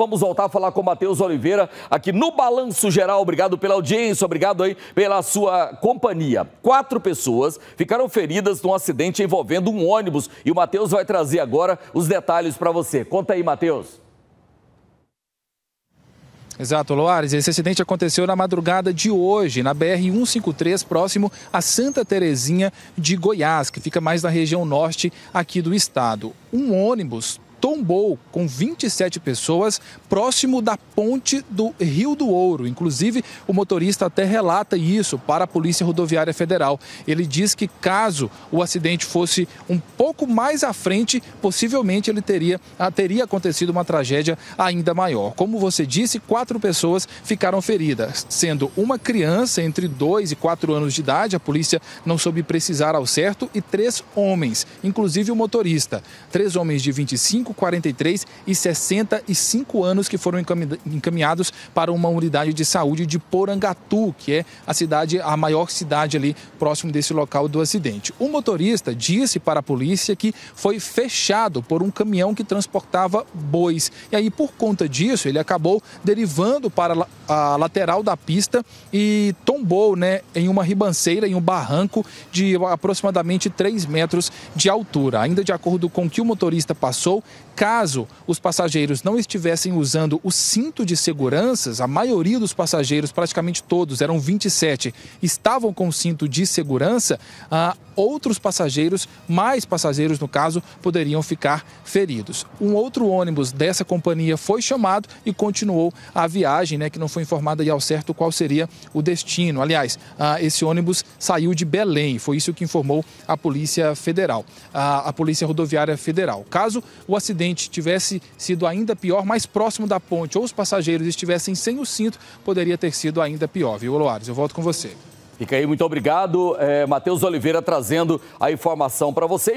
Vamos voltar a falar com o Matheus Oliveira aqui no Balanço Geral. Obrigado pela audiência, obrigado aí pela sua companhia. Quatro pessoas ficaram feridas num acidente envolvendo um ônibus e o Matheus vai trazer agora os detalhes para você. Conta aí, Matheus. Exato, Loares. Esse acidente aconteceu na madrugada de hoje, na BR-153, próximo a Santa Terezinha de Goiás, que fica mais na região norte aqui do estado. Um ônibus tombou com 27 pessoas próximo da ponte do Rio do Ouro. Inclusive, o motorista até relata isso para a Polícia Rodoviária Federal. Ele diz que caso o acidente fosse um pouco mais à frente, possivelmente ele teria, ah, teria acontecido uma tragédia ainda maior. Como você disse, quatro pessoas ficaram feridas, sendo uma criança entre 2 e 4 anos de idade, a polícia não soube precisar ao certo, e três homens, inclusive o motorista. Três homens de 25 35, 43 e 65 anos que foram encaminhados para uma unidade de saúde de Porangatu, que é a cidade, a maior cidade ali próximo desse local do acidente. O motorista disse para a polícia que foi fechado por um caminhão que transportava bois. E aí, por conta disso, ele acabou derivando para a lateral da pista e tombou né, em uma ribanceira, em um barranco de aproximadamente 3 metros de altura. Ainda de acordo com o que o motorista passou, Caso os passageiros não estivessem usando o cinto de seguranças, a maioria dos passageiros, praticamente todos, eram 27, estavam com o cinto de segurança, ah, outros passageiros, mais passageiros no caso, poderiam ficar feridos. Um outro ônibus dessa companhia foi chamado e continuou a viagem, né, que não foi informada ao certo qual seria o destino. Aliás, ah, esse ônibus saiu de Belém, foi isso que informou a Polícia Federal, a, ah, a Polícia Rodoviária Federal. Caso o acidente acidente tivesse sido ainda pior, mais próximo da ponte, ou os passageiros estivessem sem o cinto, poderia ter sido ainda pior, viu, Loares? Eu volto com você. Fica aí, muito obrigado. É, Matheus Oliveira trazendo a informação para você.